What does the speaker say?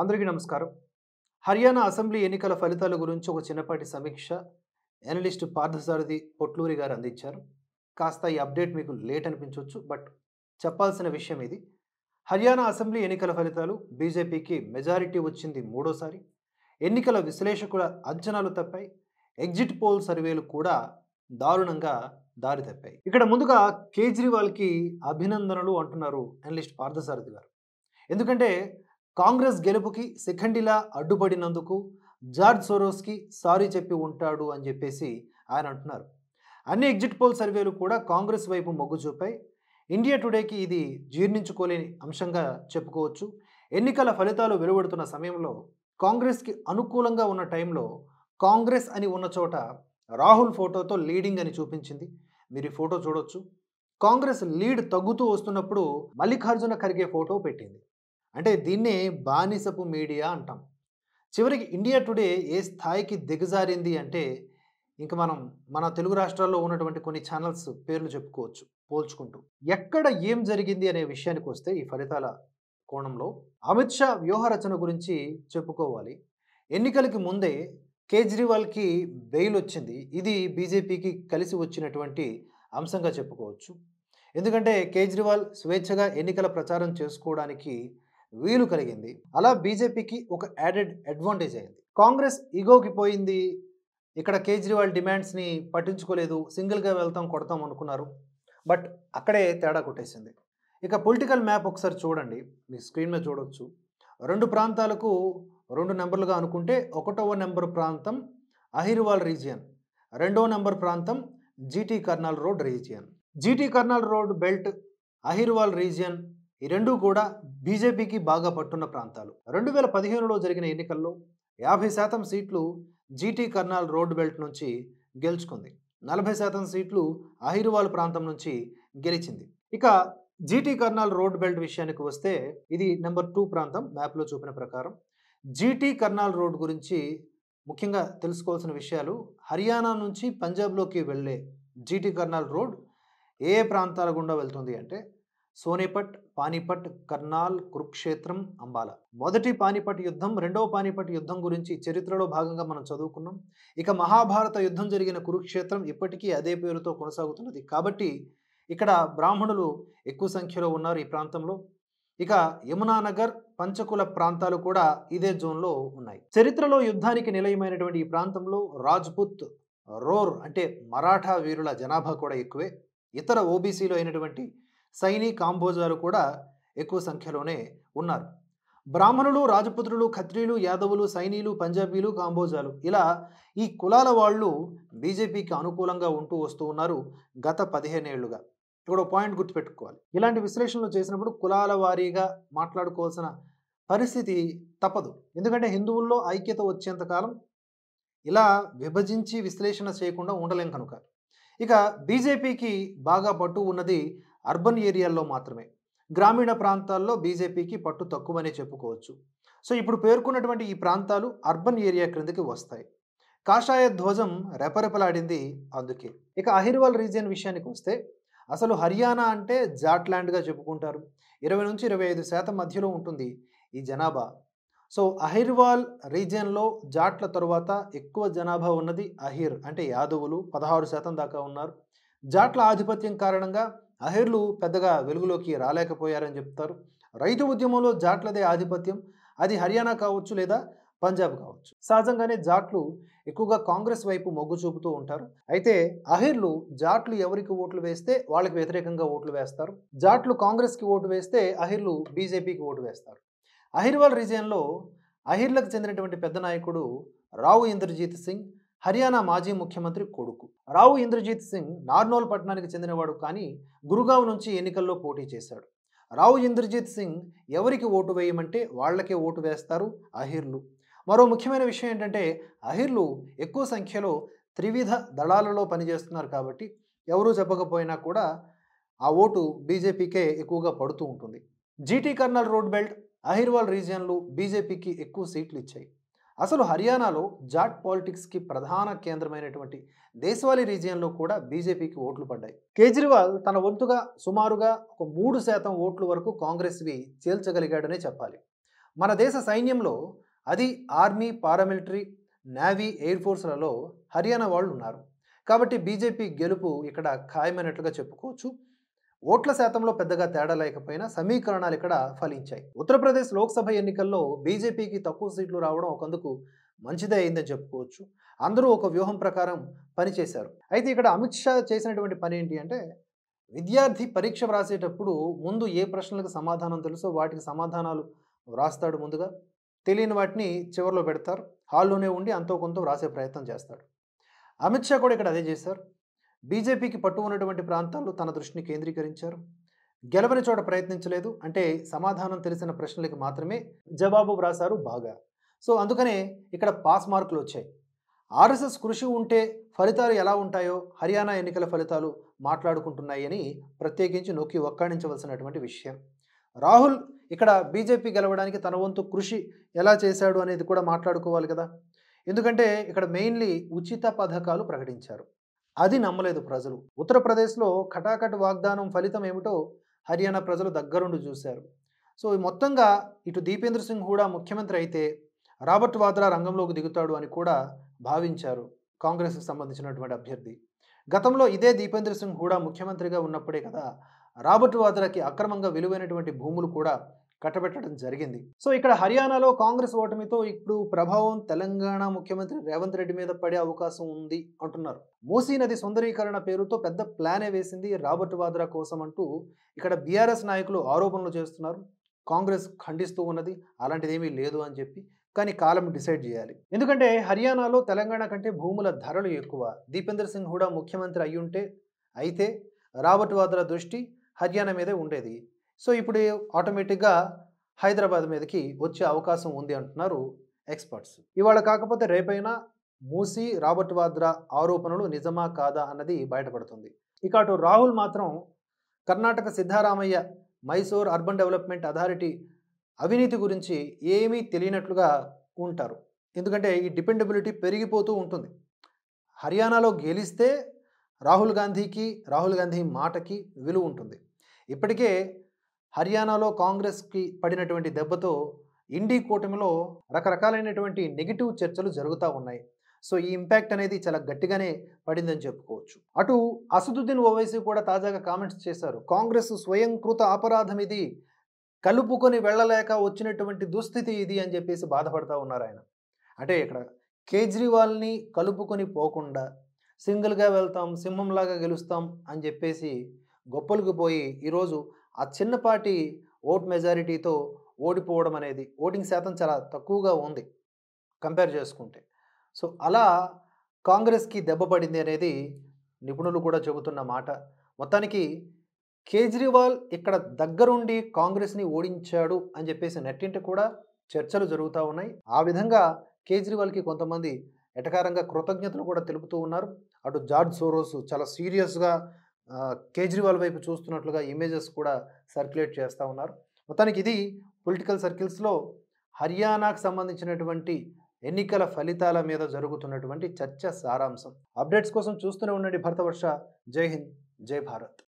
అందరికీ నమస్కారం హర్యానా అసెంబ్లీ ఎన్నికల ఫలితాల గురించి ఒక చిన్నపాటి సమీక్ష ఎనలిస్ట్ పార్థసారథి పొట్లూరి గారు అందించారు కాస్త ఈ అప్డేట్ మీకు లేట్ అనిపించవచ్చు బట్ చెప్పాల్సిన విషయం ఇది హర్యానా అసెంబ్లీ ఎన్నికల ఫలితాలు బీజేపీకి మెజారిటీ వచ్చింది మూడోసారి ఎన్నికల విశ్లేషకుల అంచనాలు తప్పాయి ఎగ్జిట్ పోల్ సర్వేలు కూడా దారుణంగా దారి తప్పాయి ఇక్కడ ముందుగా కేజ్రీవాల్కి అభినందనలు అంటున్నారు అనలిస్ట్ పార్థసారథి గారు ఎందుకంటే కాంగ్రెస్ గెలుపుకి సెకండిలా అడ్డుపడినందుకు జార్జ్ సోరోస్కి సారీ చెప్పి ఉంటాడు అని చెప్పేసి ఆయన అంటున్నారు అన్ని ఎగ్జిట్ పోల్ సర్వేలు కూడా కాంగ్రెస్ వైపు మొగ్గు చూపాయి ఇండియా టుడేకి ఇది జీర్ణించుకోలేని అంశంగా చెప్పుకోవచ్చు ఎన్నికల ఫలితాలు వెలువడుతున్న సమయంలో కాంగ్రెస్కి అనుకూలంగా ఉన్న టైంలో కాంగ్రెస్ అని ఉన్న చోట రాహుల్ ఫోటోతో లీడింగ్ అని చూపించింది మీరు ఈ ఫోటో చూడొచ్చు కాంగ్రెస్ లీడ్ తగ్గుతూ వస్తున్నప్పుడు మల్లికార్జున ఖర్గే ఫోటో పెట్టింది అంటే దీన్నే బానిసపు మీడియా అంటాం చివరికి ఇండియా టుడే ఏ స్థాయికి దిగజారింది అంటే ఇంకా మనం మన తెలుగు రాష్ట్రాల్లో ఉన్నటువంటి కొన్ని ఛానల్స్ పేర్లు చెప్పుకోవచ్చు పోల్చుకుంటూ ఎక్కడ ఏం జరిగింది అనే విషయానికి వస్తే ఈ ఫలితాల కోణంలో అమిత్ షా వ్యూహ రచన గురించి చెప్పుకోవాలి ఎన్నికలకి ముందే కేజ్రీవాల్కి బెయిల్ వచ్చింది ఇది బీజేపీకి కలిసి వచ్చినటువంటి అంశంగా చెప్పుకోవచ్చు ఎందుకంటే కేజ్రీవాల్ స్వేచ్ఛగా ఎన్నికల ప్రచారం చేసుకోవడానికి వీలు కలిగింది అలా బీజేపీకి ఒక యాడెడ్ అడ్వాంటేజ్ అయింది కాంగ్రెస్ ఈగోకి పోయింది ఇక్కడ కేజ్రీవాల్ డిమాండ్స్ని పట్టించుకోలేదు సింగిల్గా వెళ్తాం కొడతాం అనుకున్నారు బట్ అక్కడే తేడా కొట్టేసింది ఇక పొలిటికల్ మ్యాప్ ఒకసారి చూడండి మీ స్క్రీన్ మీద చూడవచ్చు రెండు ప్రాంతాలకు రెండు నెంబర్లుగా అనుకుంటే ఒకటవ నెంబర్ ప్రాంతం అహిర్వాల్ రీజియన్ రెండవ నెంబర్ ప్రాంతం GT Karnal road region GT Karnal road belt Ahirwal region ఈ రెండూ కూడా బీజేపీకి బాగా పట్టున్న ప్రాంతాలు రెండు వేల పదిహేనులో జరిగిన ఎన్నికల్లో యాభై శాతం సీట్లు జీటీ కర్నాల్ రోడ్ బెల్ట్ నుంచి గెలుచుకుంది నలభై శాతం సీట్లు అహిర్వాల్ ప్రాంతం నుంచి గెలిచింది ఇక జీటీ కర్నాల్ రోడ్ బెల్ట్ విషయానికి వస్తే ఇది నెంబర్ టూ ప్రాంతం మ్యాప్లో చూపిన ప్రకారం జీటీ కర్నాల్ రోడ్ గురించి ముఖ్యంగా తెలుసుకోవాల్సిన విషయాలు హర్యానా నుంచి పంజాబ్లోకి వెళ్ళే జీటీ కర్నాల్ రోడ్ ఏ ప్రాంతాల గుండా వెళ్తుంది అంటే సోనేపట్ పానీపట్ కర్నాల్ కురుక్షేత్రం అంబాల మొదటి పానిపట్ యుద్ధం రెండవ పానిపట్ యుద్ధం గురించి చరిత్రలో భాగంగా మనం చదువుకున్నాం ఇక మహాభారత యుద్ధం జరిగిన కురుక్షేత్రం ఇప్పటికీ అదే పేరుతో కొనసాగుతున్నది కాబట్టి ఇక్కడ బ్రాహ్మణులు ఎక్కువ సంఖ్యలో ఉన్నారు ఈ ప్రాంతంలో ఇక యమునానగర్ పంచకుల ప్రాంతాలు కూడా ఇదే జోన్లో ఉన్నాయి చరిత్రలో యుద్ధానికి నిలయమైనటువంటి ఈ ప్రాంతంలో రాజ్పుత్ రోర్ అంటే మరాఠా వీరుల జనాభా కూడా ఎక్కువే ఇతర ఓబీసీలో అయినటువంటి సైని కాంబోజాలు కూడా ఎక్కువ సంఖ్యలోనే ఉన్నారు బ్రాహ్మణులు రాజపుత్రులు ఖత్రీలు యాదవులు సైనీలు పంజాబీలు కాంబోజాలు ఇలా ఈ కులాల వాళ్ళు బీజేపీకి అనుకూలంగా ఉంటూ వస్తూ ఉన్నారు గత పదిహేనేళ్లుగా ఇక్కడ పాయింట్ గుర్తుపెట్టుకోవాలి ఇలాంటి విశ్లేషణలు చేసినప్పుడు కులాల వారీగా మాట్లాడుకోవాల్సిన పరిస్థితి తప్పదు ఎందుకంటే హిందువుల్లో ఐక్యత వచ్చేంతకాలం ఇలా విభజించి విశ్లేషణ చేయకుండా ఉండలేం కనుక ఇక బీజేపీకి బాగా పట్టు ఉన్నది అర్బన్ ఏరియాల్లో మాత్రమే గ్రామీణ ప్రాంతాల్లో బీజేపీకి పట్టు తక్కువనే చెప్పుకోవచ్చు సో ఇప్పుడు పేర్కొన్నటువంటి ఈ ప్రాంతాలు అర్బన్ ఏరియా క్రిందకి వస్తాయి కాషాయ ధ్వజం రెపరెపలాడింది అందుకే ఇక అహిర్వాల్ రీజియన్ విషయానికి వస్తే అసలు హర్యానా అంటే జాట్లాండ్గా చెప్పుకుంటారు ఇరవై నుంచి ఇరవై ఐదు శాతం మధ్యలో ఉంటుంది ఈ జనాభా సో అహిర్వాల్ రీజియన్లో జాట్ల తరువాత ఎక్కువ జనాభా ఉన్నది అహిర్ అంటే యాదవులు పదహారు శాతం దాకా ఉన్నారు జాట్ల ఆధిపత్యం కారణంగా అహిర్లు పెద్దగా వెలుగులోకి రాలేకపోయారని చెప్తారు రైతు ఉద్యమంలో జాట్లదే ఆధిపత్యం అది హర్యానా కావచ్చు లేదా పంజాబ్ కావచ్చు సహజంగానే జాట్లు ఎక్కువగా కాంగ్రెస్ వైపు మొగ్గు చూపుతూ ఉంటారు అయితే అహిర్లు జాట్లు ఎవరికి ఓట్లు వేస్తే వాళ్ళకి వ్యతిరేకంగా ఓట్లు వేస్తారు జాట్లు కాంగ్రెస్కి ఓటు వేస్తే అహిర్లు బీజేపీకి ఓటు వేస్తారు అహిర్వాల్ రీజియన్లో అహిర్లకు చెందినటువంటి పెద్ద నాయకుడు రావు ఇంద్రజీత్ సింగ్ హర్యానా మాజీ ముఖ్యమంత్రి కొడుకు రావు ఇంద్రజిత్ సింగ్ నార్నోల్ పట్టణానికి చెందినవాడు కానీ గురుగావ్ నుంచి ఎన్నికల్లో పోటీ చేశాడు రావు ఇంద్రజిత్ సింగ్ ఎవరికి ఓటు వేయమంటే వాళ్లకే ఓటు వేస్తారు అహిర్లు మరో ముఖ్యమైన విషయం ఏంటంటే అహిర్లు ఎక్కువ సంఖ్యలో త్రివిధ దళాలలో పనిచేస్తున్నారు కాబట్టి ఎవరూ చెప్పకపోయినా కూడా ఆ ఓటు బీజేపీకే ఎక్కువగా పడుతూ ఉంటుంది GT Karnal road belt Ahirwal రీజియన్లు బీజేపీకి ఎక్కువ సీట్లు ఇచ్చాయి అసలు హర్యానాలో జాట్ పాలిటిక్స్కి ప్రధాన కేంద్రమైనటువంటి దేశవాళీ రీజియన్లో కూడా బీజేపీకి ఓట్లు పడ్డాయి కేజ్రీవాల్ తన వంతుగా సుమారుగా ఒక మూడు శాతం ఓట్ల వరకు కాంగ్రెస్వి చేల్చగలిగాడనే చెప్పాలి మన దేశ సైన్యంలో అది ఆర్మీ పారామిలిటరీ నేవీ ఎయిర్ ఫోర్స్లలో హర్యానా వాళ్ళు ఉన్నారు కాబట్టి బీజేపీ గెలుపు ఇక్కడ ఖాయమైనట్లుగా చెప్పుకోవచ్చు ఓట్ల శాతంలో పెద్దగా తేడా లేకపోయినా సమీకరణాలు ఇక్కడ ఫలించాయి ఉత్తరప్రదేశ్ లోక్సభ ఎన్నికల్లో బీజేపీకి తక్కువ సీట్లు రావడం ఒకందుకు మంచిదే అయిందని చెప్పుకోవచ్చు అందరూ ఒక వ్యూహం ప్రకారం పనిచేశారు అయితే ఇక్కడ అమిత్ షా చేసినటువంటి పని ఏంటి అంటే విద్యార్థి పరీక్ష వ్రాసేటప్పుడు ముందు ఏ ప్రశ్నలకు సమాధానం తెలుసో వాటికి సమాధానాలు వ్రాస్తాడు ముందుగా తెలియని వాటిని చివరిలో పెడతారు హాల్లోనే ఉండి అంతో కొంత వ్రాసే ప్రయత్నం చేస్తాడు అమిత్ షా కూడా ఇక్కడ అదే చేశారు బీజేపీకి పట్టు ఉన్నటువంటి ప్రాంతాల్లో తన దృష్టిని కేంద్రీకరించారు గెలవని చోట ప్రయత్నించలేదు అంటే సమాధానం తెలిసిన ప్రశ్నలకు మాత్రమే జవాబు వ్రాసారు బాగా సో అందుకనే ఇక్కడ పాస్ మార్కులు వచ్చాయి ఆర్ఎస్ఎస్ కృషి ఉంటే ఫలితాలు ఎలా ఉంటాయో హర్యానా ఎన్నికల ఫలితాలు మాట్లాడుకుంటున్నాయని ప్రత్యేకించి నొక్కి ఒక్కాణించవలసినటువంటి విషయం రాహుల్ ఇక్కడ బీజేపీ గెలవడానికి తన వంతు కృషి ఎలా చేశాడు అనేది కూడా మాట్లాడుకోవాలి కదా ఎందుకంటే ఇక్కడ మెయిన్లీ ఉచిత పథకాలు ప్రకటించారు అది నమ్మలేదు ప్రజలు ఉత్తరప్రదేశ్లో కటాకట్ వాగ్దానం ఫలితం ఏమిటో హర్యానా ప్రజలు దగ్గరుండి చూశారు సో మొత్తంగా ఇటు దీపేంద్ర సింగ్ కూడా ముఖ్యమంత్రి అయితే రాబర్ట్ వాద్రా రంగంలోకి దిగుతాడు అని కూడా భావించారు కాంగ్రెస్కి సంబంధించినటువంటి అభ్యర్థి గతంలో ఇదే దీపేంద్ర సింగ్ హూడా ముఖ్యమంత్రిగా ఉన్నప్పుడే కదా రాబర్ట్ వాద్రాకి అక్రమంగా విలువైనటువంటి భూములు కూడా కట్టబెట్టడం జరిగింది సో ఇక్కడ హర్యానాలో కాంగ్రెస్ ఓటమితో ఇప్పుడు ప్రభావం తెలంగాణ ముఖ్యమంత్రి రేవంత్ రెడ్డి మీద పడే అవకాశం ఉంది అంటున్నారు మూసీ నది సుందరీకరణ పేరుతో పెద్ద ప్లానే వేసింది రాబర్ట్ వాద్రా కోసం అంటూ ఇక్కడ బీఆర్ఎస్ నాయకులు ఆరోపణలు చేస్తున్నారు కాంగ్రెస్ ఖండిస్తూ ఉన్నది అలాంటిదేమీ లేదు అని చెప్పి కానీ కాలం డిసైడ్ చేయాలి ఎందుకంటే హర్యానాలో తెలంగాణ కంటే భూముల ధరలు ఎక్కువ దీపేందర్ సింగ్ హుడా ముఖ్యమంత్రి అయ్యుంటే అయితే రాబర్ట్ వాద్రా దృష్టి హర్యానా మీదే ఉండేది సో ఇప్పుడు ఆటోమేటిక్గా హైదరాబాద్ మీదకి వచ్చే అవకాశం ఉంది అంటున్నారు ఎక్స్పర్ట్స్ ఇవాళ కాకపోతే రేపైనా మూసి రాబర్ట్ వాద్రా ఆరోపణలు నిజమా కాదా అన్నది బయటపడుతుంది ఇక అటు రాహుల్ మాత్రం Karnataka Siddaramaiah Mysore urban development authority అవినీతి గురించి ఏమీ తెలియనట్లుగా ఉంటారు ఎందుకంటే ఈ డిపెండబిలిటీ పెరిగిపోతూ ఉంటుంది హర్యానాలో గెలిస్తే రాహుల్ గాంధీకి రాహుల్ గాంధీ మాటకి విలువ ఉంటుంది ఇప్పటికే హర్యానాలో కాంగ్రెస్కి పడినటువంటి దెబ్బతో ఇండీ కూటమిలో రకరకాలైనటువంటి నెగిటివ్ చర్చలు జరుగుతూ ఉన్నాయి సో ఈ ఇంపాక్ట్ అనేది చాలా గట్టిగానే పడిందని చెప్పుకోవచ్చు అటు అసదుద్దీన్ ఓవైసీ కూడా తాజాగా కామెంట్స్ చేశారు కాంగ్రెస్ స్వయంకృత అపరాధం ఇది కలుపుకొని వెళ్ళలేక వచ్చినటువంటి దుస్థితి ఇది అని చెప్పేసి బాధపడతా ఉన్నారు ఆయన అంటే ఇక్కడ కేజ్రీవాల్ని కలుపుకొని పోకుండా సింగిల్గా వెళ్తాం సింహంలాగా గెలుస్తాం అని చెప్పేసి గొప్పలకు పోయి ఈరోజు ఆ చిన్నపాటి ఓట్ మెజారిటీతో ఓడిపోవడం అనేది ఓటింగ్ శాతం చాలా తక్కువగా ఉంది కంపేర్ చేసుకుంటే సో అలా కాంగ్రెస్కి దెబ్బ పడింది అనేది నిపుణులు కూడా చెబుతున్న మాట మొత్తానికి కేజ్రీవాల్ ఇక్కడ దగ్గరుండి కాంగ్రెస్ని ఓడించాడు అని చెప్పేసి నెట్టింటి కూడా చర్చలు జరుగుతూ ఉన్నాయి ఆ విధంగా కేజ్రీవాల్కి కొంతమంది ఎటకారంగా కృతజ్ఞతలు కూడా తెలుపుతూ ఉన్నారు అటు జార్జ్ సోరోస్ చాలా సీరియస్గా కేజ్రీవాల్ వైపు చూస్తున్నట్లుగా ఇమేజెస్ కూడా సర్క్యులేట్ చేస్తూ ఉన్నారు మొత్తానికి ఇది పొలిటికల్ సర్కిల్స్లో హర్యానాకు సంబంధించినటువంటి ఎన్నికల ఫలితాల మీద జరుగుతున్నటువంటి చర్చ సారాంశం అప్డేట్స్ కోసం చూస్తూనే ఉండండి భరతవర్ష జై హింద్ జై భారత్